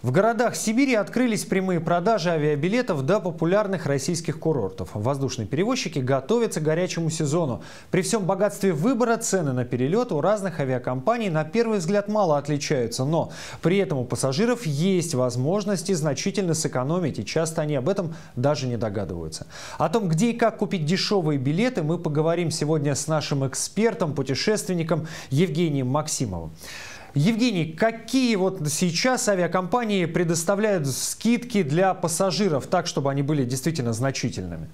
В городах Сибири открылись прямые продажи авиабилетов до популярных российских курортов. Воздушные перевозчики готовятся к горячему сезону. При всем богатстве выбора цены на перелет у разных авиакомпаний на первый взгляд мало отличаются, но при этом у пассажиров есть возможности значительно сэкономить, и часто они об этом даже не догадываются. О том, где и как купить дешевые билеты, мы поговорим сегодня с нашим экспертом, путешественником Евгением Максимовым. Евгений, какие вот сейчас авиакомпании предоставляют скидки для пассажиров так, чтобы они были действительно значительными?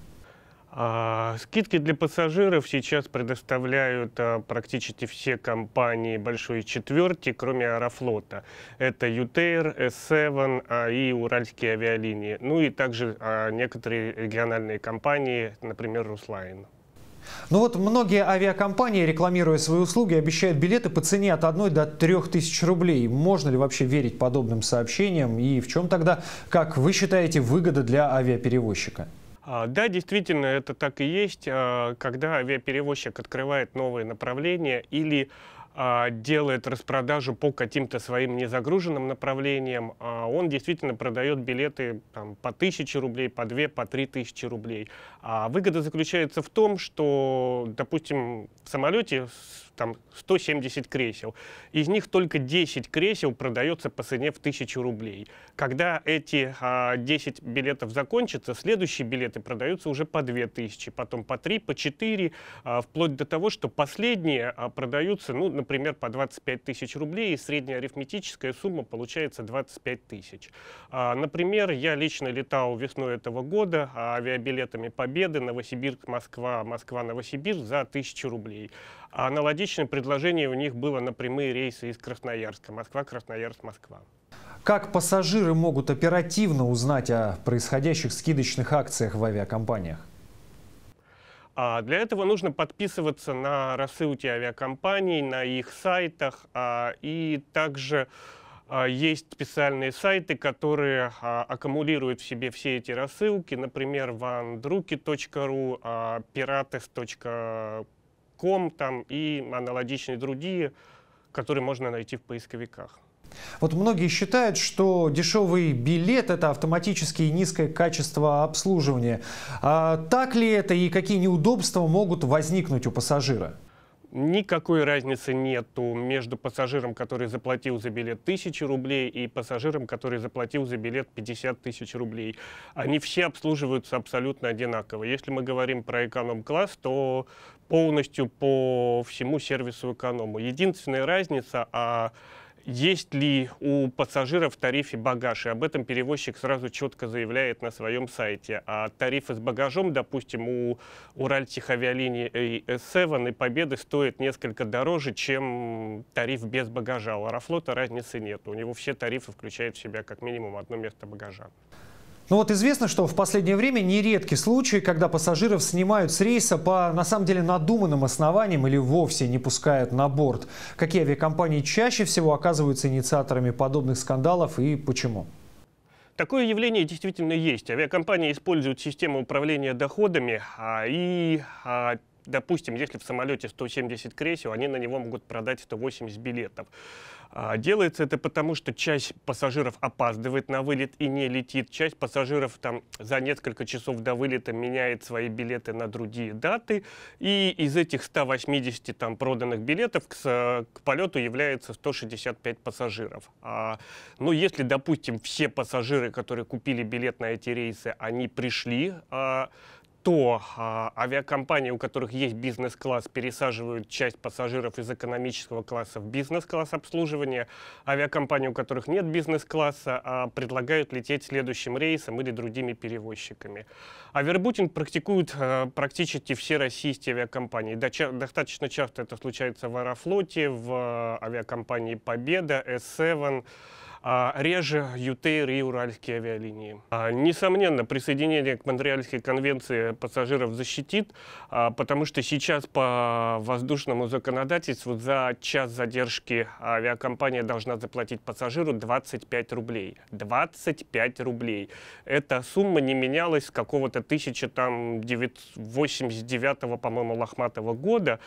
А, скидки для пассажиров сейчас предоставляют а, практически все компании большой четверки, кроме Аэрофлота. Это Ютейр, С7 а, и Уральские авиалинии. Ну и также некоторые региональные компании, например, Руслайн. Ну вот многие авиакомпании, рекламируя свои услуги, обещают билеты по цене от 1 до 3 тысяч рублей. Можно ли вообще верить подобным сообщениям? И в чем тогда, как вы считаете, выгода для авиаперевозчика? А, да, действительно, это так и есть. А, когда авиаперевозчик открывает новые направления или а, делает распродажу по каким-то своим незагруженным направлениям, а он действительно продает билеты там, по 1000 рублей, по 2, по 3 тысячи рублей. А выгода заключается в том, что, допустим, в самолете там 170 кресел, из них только 10 кресел продается по цене в 1000 рублей. Когда эти а, 10 билетов закончатся, следующие билеты продаются уже по 2000, потом по 3, по 4, а, вплоть до того, что последние а, продаются, ну, например, по 25 тысяч рублей, и средняя арифметическая сумма получается 25 тысяч. А, например, я лично летал весной этого года а, авиабилетами Победы Новосибирск, Москва, Москва, Новосибирск за 1000 рублей. А аналогичное предложение у них было на прямые рейсы из Красноярска, Москва, Красноярск, Москва. Как пассажиры могут оперативно узнать о происходящих скидочных акциях в авиакомпаниях? А для этого нужно подписываться на рассылки авиакомпаний, на их сайтах, а, и также а, есть специальные сайты, которые а, аккумулируют в себе все эти рассылки, например, vandruki.ru, а, pirates.com там, и аналогичные другие, которые можно найти в поисковиках. Вот многие считают, что дешевый билет – это автоматически низкое качество обслуживания. А так ли это и какие неудобства могут возникнуть у пассажира? Никакой разницы нету между пассажиром, который заплатил за билет 1000 рублей, и пассажиром, который заплатил за билет 50 тысяч рублей. Они все обслуживаются абсолютно одинаково. Если мы говорим про эконом-класс, то полностью по всему сервису эконому. Единственная разница, а есть ли у пассажиров в тарифе багаж. И об этом перевозчик сразу четко заявляет на своем сайте. А тарифы с багажом, допустим, у Уральтехавиалинии A7 э и Победы стоят несколько дороже, чем тариф без багажа. У Аэрофлота разницы нет. У него все тарифы включают в себя как минимум одно место багажа. Ну вот известно, что в последнее время нередки случаи, когда пассажиров снимают с рейса по, на самом деле, надуманным основаниям или вовсе не пускают на борт. Какие авиакомпании чаще всего оказываются инициаторами подобных скандалов и почему? Такое явление действительно есть. Авиакомпании используют систему управления доходами а, и а, допустим, если в самолете 170 кресел, они на него могут продать 180 билетов. А, делается это потому, что часть пассажиров опаздывает на вылет и не летит. Часть пассажиров там за несколько часов до вылета меняет свои билеты на другие даты. И из этих 180 там проданных билетов к, к полету является 165 пассажиров. А, ну, если, допустим, все пассажиры, которые купили билет на эти рейсы, они пришли, а, что а, авиакомпании, у которых есть бизнес-класс, пересаживают часть пассажиров из экономического класса в бизнес-класс обслуживания. Авиакомпании, у которых нет бизнес-класса, а, предлагают лететь следующим рейсом или другими перевозчиками. Авербутинг практикуют а, практически все российские авиакомпании. Доча достаточно часто это случается в Аэрофлоте, в а, авиакомпании «Победа», «С7», а, реже ЮТР и Уральские авиалинии. А, несомненно, присоединение к Монреальской конвенции пассажиров защитит, а, потому что сейчас по воздушному законодательству за час задержки авиакомпания должна заплатить пассажиру 25 рублей. 25 рублей. Эта сумма не менялась с какого-то 1989, по-моему, лохматого года.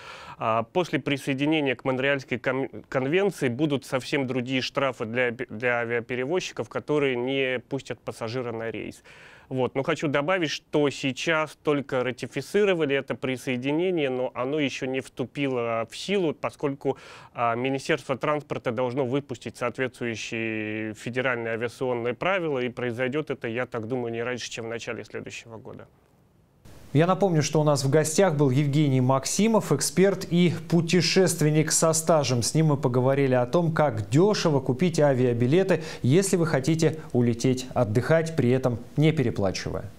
После присоединения к Монреальской конвенции будут совсем другие штрафы для, для для авиаперевозчиков, которые не пустят пассажира на рейс. Вот. Но хочу добавить, что сейчас только ратифицировали это присоединение, но оно еще не вступило в силу, поскольку а, Министерство транспорта должно выпустить соответствующие федеральные авиационные правила, и произойдет это, я так думаю, не раньше, чем в начале следующего года. Я напомню, что у нас в гостях был Евгений Максимов, эксперт и путешественник со стажем. С ним мы поговорили о том, как дешево купить авиабилеты, если вы хотите улететь отдыхать, при этом не переплачивая.